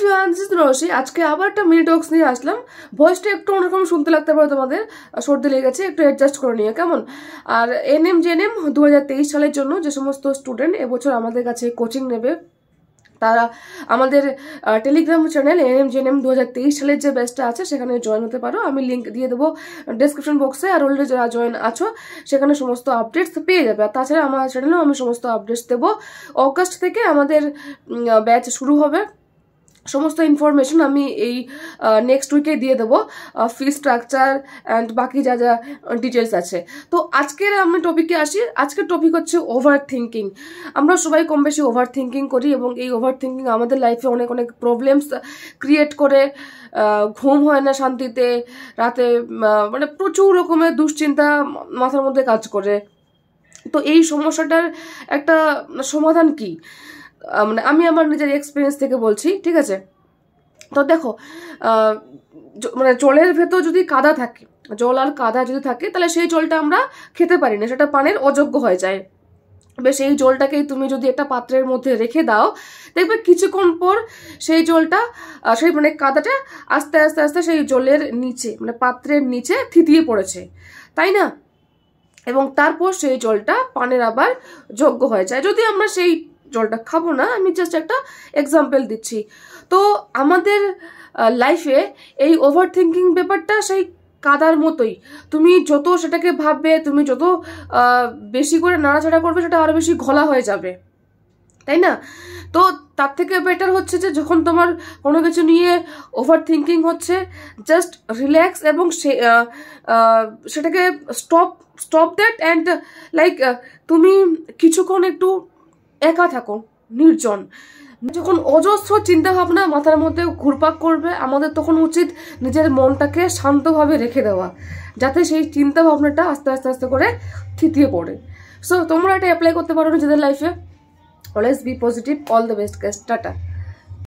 ফ্রিয়ান্স রশি আজকে আবার একটা মিনি টক্স নিয়ে আসলাম ভয়েসটা একটু অন্যরকম শুনতে লাগতে পারে তোমাদের সর্দি লেগেছে একটু অ্যাডজাস্ট করে নিয়ে কেমন আর এন এম এনএম এম দু সালের জন্য যে সমস্ত স্টুডেন্ট এবছর আমাদের কাছে কোচিং নেবে তারা আমাদের টেলিগ্রাম চ্যানেল এনএম এম দু হাজার তেইশ সালের যে ব্যাচটা আছে সেখানে জয়েন হতে পারো আমি লিঙ্ক দিয়ে দেবো ডিসক্রিপশন বক্সে আর অলরেডি যারা জয়েন আছো সেখানে সমস্ত আপডেটস পেয়ে যাবে আর তাছাড়া আমার চ্যানেলেও আমি সমস্ত আপডেটস দেবো অগাস্ট থেকে আমাদের ব্যাচ শুরু হবে সমস্ত ইনফরমেশন আমি এই নেক্সট উইকে দিয়ে দেবো ফি স্ট্রাকচার অ্যান্ড বাকি যা যা ডিটেলস আছে তো আজকের আমি টপিকে আসি আজকের টপিক হচ্ছে ওভার থিঙ্কিং আমরা সবাই কম বেশি ওভার থিঙ্কিং করি এবং এই ওভার থিঙ্কিং আমাদের লাইফে অনেক অনেক প্রবলেমস ক্রিয়েট করে ঘুম হয় না শান্তিতে রাতে মানে প্রচুর রকমের দুশ্চিন্তা মাথার মধ্যে কাজ করে তো এই সমস্যাটার একটা সমাধান কি মানে আমি আমার নিজের এক্সপিরিয়েন্স থেকে বলছি ঠিক আছে তো দেখো মানে জলের ভেতর যদি কাদা থাকে জল আর কাদা যদি থাকে তাহলে সেই জলটা আমরা খেতে পারি না সেটা পানের অযোগ্য হয়ে যায় বেশ এই জলটাকেই তুমি যদি একটা পাত্রের মধ্যে রেখে দাও দেখবে কিছুক্ষণ পর সেই জলটা সেই মানে কাদাটা আস্তে আস্তে আস্তে সেই জলের নিচে মানে পাত্রের নিচে থিতিয়ে পড়েছে তাই না এবং তারপর সেই জলটা পানের আবার যোগ্য হয়ে যায় যদি আমরা সেই জলটা খাবো না আমি জাস্ট একটা এক্সাম্পল দিচ্ছি তো আমাদের লাইফে এই ওভার থিঙ্কিং ব্যাপারটা সেই কাদার মতোই তুমি যত সেটাকে ভাববে তুমি যত বেশি করে নাড়াচাড়া করবে সেটা আরও বেশি ঘোলা হয়ে যাবে তাই না তো তার থেকে বেটার হচ্ছে যে যখন তোমার কোনো কিছু নিয়ে ওভার থিঙ্কিং হচ্ছে জাস্ট রিল্যাক্স এবং সেটাকে stop stop that and like তুমি কিছুক্ষণ একটু একা থাকো নির্জন যখন অজস্র চিন্তা ভাবনা মাথার মধ্যে ঘুরপাক করবে আমাদের তখন উচিত নিজের মনটাকে শান্তভাবে রেখে দেওয়া যাতে সেই চিন্তা ভাবনাটা আস্তে আস্তে আস্তে করে থিতিয়ে পড়ে সো তোমরা এটা অ্যাপ্লাই করতে পারো নিজেদের লাইফে always be positive all the best guest tata